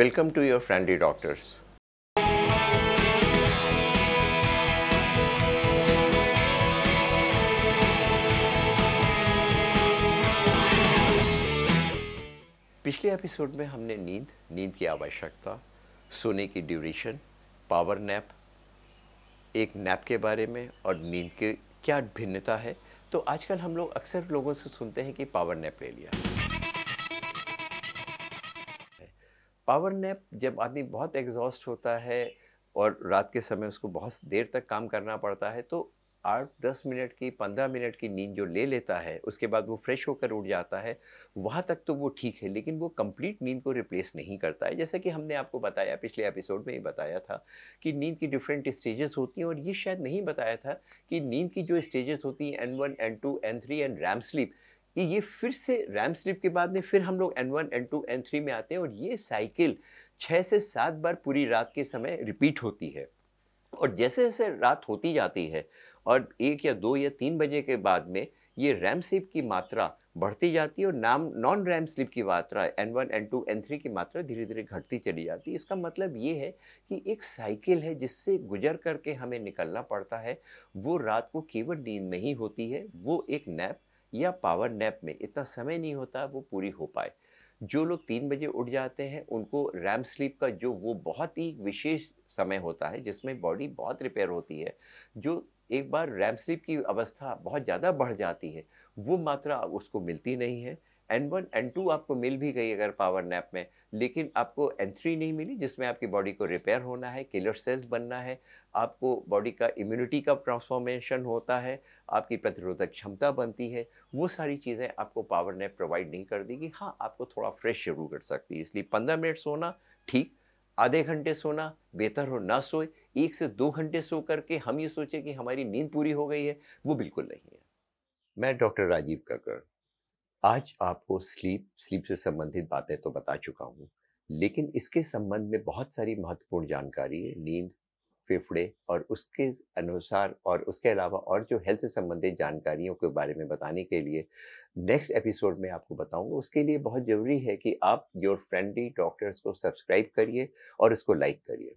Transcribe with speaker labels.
Speaker 1: Welcome to your friendly doctors. पिछले episode में हमने नींद नींद की आवश्यकता सोने की ड्यूरेशन पावर नैप एक नैप के बारे में और नींद की क्या भिन्नता है तो आजकल हम लोग अक्सर लोगों से सुनते हैं कि पावर नैप ले लिया पावर नैप जब आदमी बहुत एग्जॉस्ट होता है और रात के समय उसको बहुत देर तक काम करना पड़ता है तो आठ दस मिनट की पंद्रह मिनट की नींद जो ले लेता है उसके बाद वो फ्रेश होकर उठ जाता है वहाँ तक तो वो ठीक है लेकिन वो कंप्लीट नींद को रिप्लेस नहीं करता है जैसा कि हमने आपको बताया पिछले एपिसोड में ही बताया था कि नींद की डिफरेंट स्टेजेस होती हैं और ये शायद नहीं बताया था कि नींद की जो स्टेजेस होती हैं N one N two N three and REM sleep कि ये फिर से रैम स्लिप के बाद में फिर हम लोग N one N two N three में आते हैं और ये साइकिल छः से सात बार पूरी रात के समय रिपीट होती है और जैसे जैसे रात होती जाती है और एक या दो या तीन बजे के बाद में ये रैम स्लिप की मात्रा बढ़ती जाती है और नाम नॉन रैम स्लिप की मात्रा N one N two N three की मात्रा धीरे धीरे घटती चली जाती है इसका मतलब ये है कि एक साइकिल है जिससे गुजर करके हमें निकलना पड़ता है वो रात को केवल नींद में ही होती है वो एक नैप या पावर नैप में इतना समय नहीं होता वो पूरी हो पाए जो लोग तीन बजे उठ जाते हैं उनको रैम स्लीप का जो वो बहुत ही विशेष समय होता है जिसमें बॉडी बहुत रिपेयर होती है जो एक बार रैम स्लीप की अवस्था बहुत ज़्यादा बढ़ जाती है वो मात्रा उसको मिलती नहीं है एन वन एन टू आपको मिल भी गई अगर पावर नैप में लेकिन आपको एन थ्री नहीं मिली जिसमें आपकी बॉडी को रिपेयर होना है किलर सेल्स बनना है आपको बॉडी का इम्यूनिटी का ट्रांसफॉर्मेशन होता है आपकी प्रतिरोधक क्षमता बनती है वो सारी चीज़ें आपको पावर नैप प्रोवाइड नहीं कर देगी हाँ आपको थोड़ा फ्रेश शुरू कर सकती है इसलिए पंद्रह मिनट सोना ठीक आधे घंटे सोना बेहतर हो ना सोए एक से दो घंटे सो करके हम ये सोचें कि हमारी नींद पूरी हो गई है वो बिल्कुल नहीं है मैं डॉक्टर राजीव कक्कर आज आपको स्लीप स्लीप से संबंधित बातें तो बता चुका हूँ लेकिन इसके संबंध में बहुत सारी महत्वपूर्ण जानकारी है नींद फेफड़े और उसके अनुसार और उसके अलावा और जो हेल्थ से संबंधित जानकारियों के बारे में बताने के लिए नेक्स्ट एपिसोड में आपको बताऊंगा उसके लिए बहुत ज़रूरी है कि आप योर फ्रेंडली डॉक्टर्स को सब्सक्राइब करिए और उसको लाइक करिए